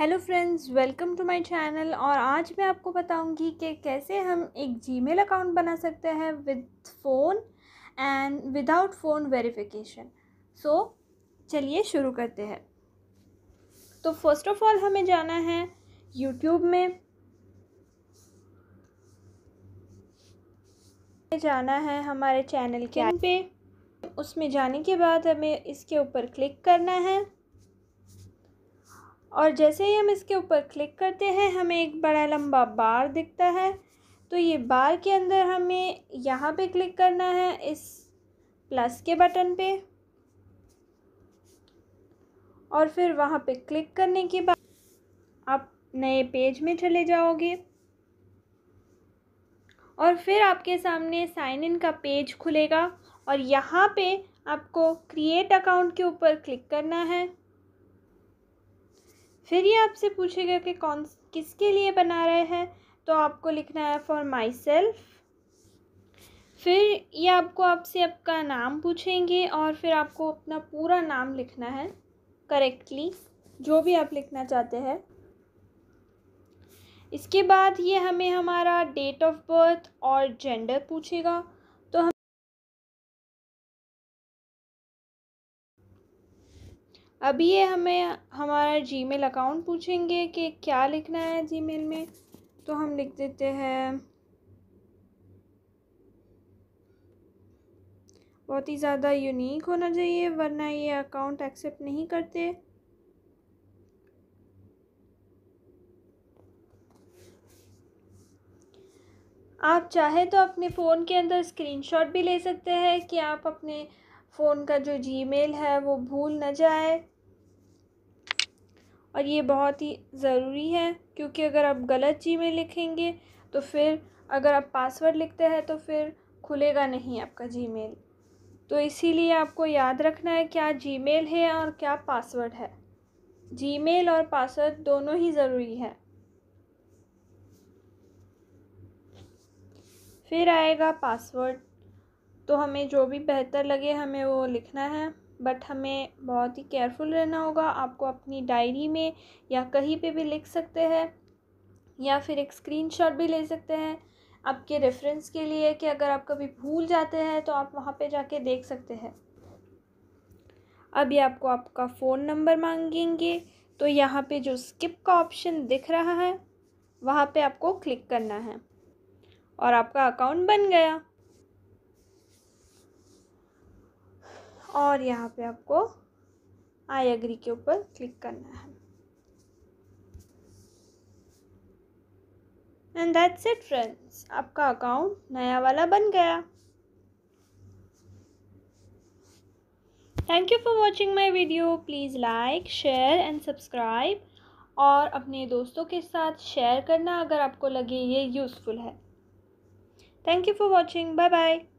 hello friends welcome to my channel और आज मैं आपको बताऊंगी कि कैसे हम एक जीमेल अकाउंट बना सकते हैं with phone and without phone verification so चलिए शुरू करते हैं तो फर्स्ट ऑफ ऑल हमें जाना है यूट्यूब में जाना है हमारे चैनल के पे उसमें जाने के बाद हमें इसके ऊपर क्लिक करना है और जैसे ही हम इसके ऊपर क्लिक करते हैं हमें एक बड़ा लंबा बार दिखता है तो ये बार के अंदर हमें यहाँ पे क्लिक करना है इस प्लस के बटन पे और फिर वहाँ पे क्लिक करने के बाद आप नए पेज में चले जाओगे और फिर आपके सामने साइन इन का पेज खुलेगा और यहाँ पे आपको क्रिएट अकाउंट के ऊपर क्लिक करना है फिर ये आपसे पूछेगा कि कौन किसके लिए बना रहे हैं तो आपको लिखना है फॉर माई सेल्फ फिर ये आपको आपसे आपका नाम पूछेंगे और फिर आपको अपना पूरा नाम लिखना है करेक्टली जो भी आप लिखना चाहते हैं इसके बाद ये हमें हमारा डेट ऑफ बर्थ और जेंडर पूछेगा अभी ये हमें हमारा जीमेल अकाउंट पूछेंगे कि क्या लिखना है जीमेल में तो हम लिख देते हैं बहुत ही ज़्यादा यूनिक होना चाहिए वरना ये अकाउंट एक्सेप्ट नहीं करते आप चाहे तो अपने फ़ोन के अंदर स्क्रीनशॉट भी ले सकते हैं कि आप अपने फ़ोन का जो जीमेल है वो भूल ना जाए और ये बहुत ही ज़रूरी है क्योंकि अगर आप गलत जीमेल लिखेंगे तो फिर अगर आप पासवर्ड लिखते हैं तो फिर खुलेगा नहीं आपका जीमेल तो इसीलिए आपको याद रखना है क्या जीमेल है और क्या पासवर्ड है जीमेल और पासवर्ड दोनों ही ज़रूरी है फिर आएगा पासवर्ड तो हमें जो भी बेहतर लगे हमें वो लिखना है बट हमें बहुत ही केयरफुल रहना होगा आपको अपनी डायरी में या कहीं पे भी लिख सकते हैं या फिर एक स्क्रीनशॉट भी ले सकते हैं आपके रेफरेंस के लिए कि अगर आप कभी भूल जाते हैं तो आप वहाँ पे जाके देख सकते हैं अभी आपको आपका फ़ोन नंबर मांगेंगे तो यहाँ पे जो स्किप का ऑप्शन दिख रहा है वहाँ पे आपको क्लिक करना है और आपका अकाउंट बन गया और यहाँ पे आपको आई एग्री के ऊपर क्लिक करना है एंड दैट्स इट फ्रेंड्स आपका अकाउंट नया वाला बन गया thank you for watching my video please like share and subscribe और अपने दोस्तों के साथ शेयर करना अगर आपको लगे ये यूज़फुल है thank you for watching bye bye